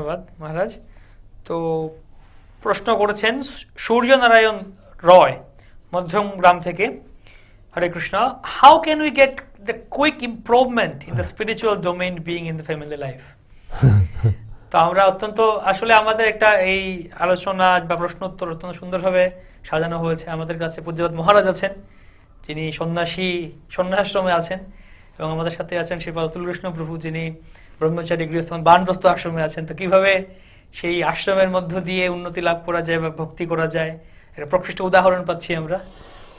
ধন্যবাদ মহারাজ তো প্রশ্ন করেছেন সূর্যনারায়ণ রয় মধ্যম গ্রাম থেকে Hare Krishna how can we get the quick improvement in the spiritual domain being in the family life তো আমরা অত্যন্ত আসলে আমাদের একটা এই আলোচনা বা প্রশ্ন উত্তর অত্যন্ত সুন্দরভাবে সাজানো হয়েছে আমাদের কাছে পূজ্যবাদ মহারাজ আছেন যিনি সন্ন্যাসী সন্ন্যাসমে আছেন এবং আমাদের সাথে আছেন শ্রীপাল অতুল কৃষ্ণ প্রভু যিনি ব্রহ্মচারী গৃহস্থ বানগ্রস্ত আশ্রমে আছেন তো কিভাবে সেই আশ্রমের মধ্য দিয়ে উন্নতি লাভ করা যায় বা ভক্তি করা যায় এটা প্রকৃষ্ট উদাহরণ পাচ্ছি আমরা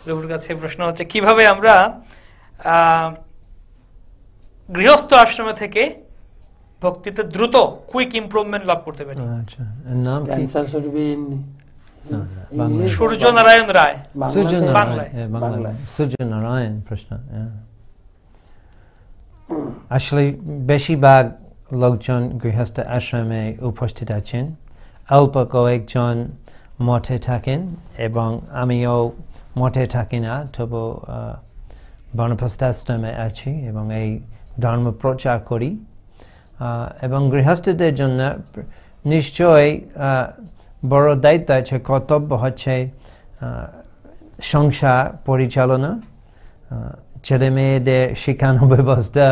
প্রভুর কাছে প্রশ্ন হচ্ছে কিভাবে আমরা গৃহস্থ আশ্রমে থেকে ভক্তিতে দ্রুত কুইক ইমপ্রুভমেন্ট লাভ করতে পারি আচ্ছা, সূর্য নারায়ণ রায় সূর্য নারায়ণ হ্যাঁ, প্রশ্ন হ্যাঁ। আসলে বেশিরভাগ লোকজন গৃহস্থ আশ্রমে উপস্থিত আছেন অল্প কয়েকজন মঠে থাকেন এবং আমিও মঠে থাকি না তবু বনপ্রস্থ আশ্রমে আছি এবং এই ধর্ম প্রচার করি এবং গৃহস্থদের জন্য নিশ্চয়ই বড় দায়িত্ব আছে কর্তব্য হচ্ছে সংসার পরিচালনা ছেলে মেয়েদের শিক্ষানো ব্যবস্থা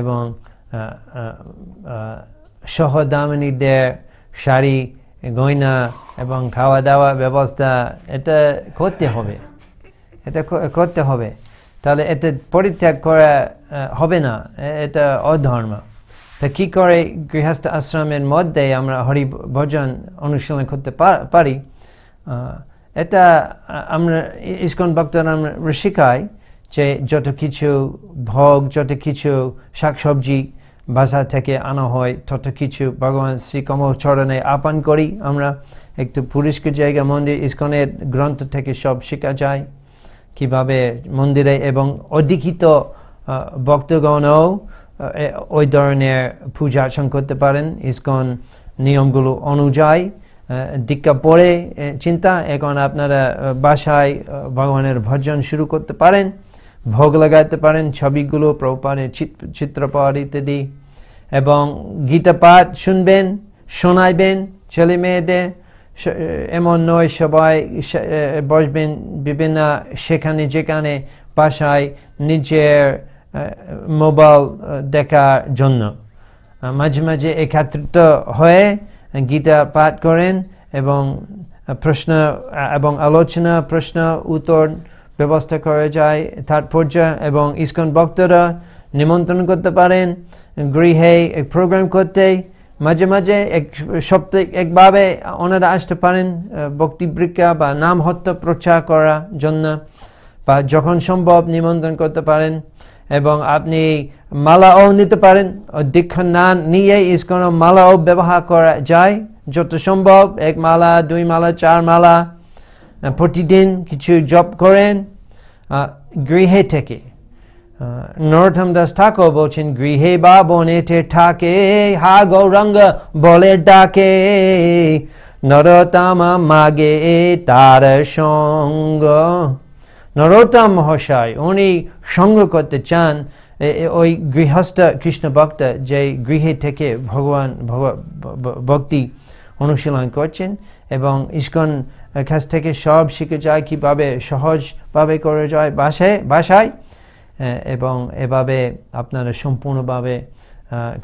এবং সহদামিনীদের শাড়ি গয়না এবং খাওয়া দাওয়া ব্যবস্থা এটা করতে হবে এটা করতে হবে তাহলে এটা পরিত্যাগ করা হবে না এটা অধর্ম তা কী করে গৃহস্থ আশ্রমের মধ্যে আমরা হরি ভজন অনুশীলন করতে পারি এটা আমরা ইস্কন ভক্তরা আমরা শিখাই যে যত কিছু ভোগ যত কিছু শাকসবজি বাজার থেকে আনা হয় তত কিছু ভগবান শ্রীকমচরণে আপন করি আমরা একটু পুরুষকে জায়গা মন্দির ইস্কনের গ্রন্থ থেকে সব শেখা যায় কিভাবে মন্দিরে এবং অধিকৃত ভক্তগণও ওই ধরনের পূজা আসন করতে পারেন ইস্কন নিয়মগুলো অনুযায়ী দীক্ষা পড়ে চিন্তা এখন আপনারা বাসায় ভগবানের ভজন শুরু করতে পারেন ভোগ লাগাইতে পারেন ছবিগুলো প্রপাণে চিত্রপট ইত্যাদি এবং গীতা পাঠ শুনবেন শোনাইবেন ছেলে মেয়েদের এমন নয় সবাই বসবেন বিভিন্ন সেখানে যেখানে বাসায় নিজের মোবাইল দেখার জন্য মাঝে মাঝে একাত্রিত হয়ে গীতা পাঠ করেন এবং প্রশ্ন এবং আলোচনা প্রশ্ন উত্তর ব্যবস্থা করা যায় তাৎপর্য এবং ইস্কন ভক্তরা নিমন্ত্রণ করতে পারেন গৃহে এক প্রোগ্রাম করতে মাঝে মাঝে এক সপ্তাহে একভাবে ওনারা আসতে পারেন বক্তৃবৃক্ষা বা নাম হত্য প্রচার করার জন্য বা যখন সম্ভব নিমন্ত্রণ করতে পারেন এবং আপনি মালাও নিতে পারেন দীক্ষা না নিয়ে ইস্কন মালাও ব্যবহার করা যায় যত সম্ভব এক মালা দুই মালা চার মালা প্রতিদিন কিছু জপ করেন গৃহে থেকে নরোত্তম দাস ঠাকুর বলছেন গৃহে বা বনেতে থাকে হা গৌরঙ্গ বলে ডাকে নরোত্তম মাগে তার সঙ্গ নরোত্তম মহাশয় উনি সঙ্গ করতে চান ওই গৃহস্থ কৃষ্ণ ভক্ত যে গৃহে থেকে ভগবান ভক্তি অনুশীলন করছেন এবং ইস্কন কাছ থেকে সব শিখে যায় কীভাবে সহজভাবে করে যায় বাসায় বাসায় এবং এভাবে আপনারা সম্পূর্ণভাবে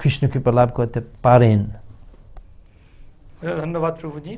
কৃষ্ণকৃপা লাভ করতে পারেন ধন্যবাদ প্রভুজি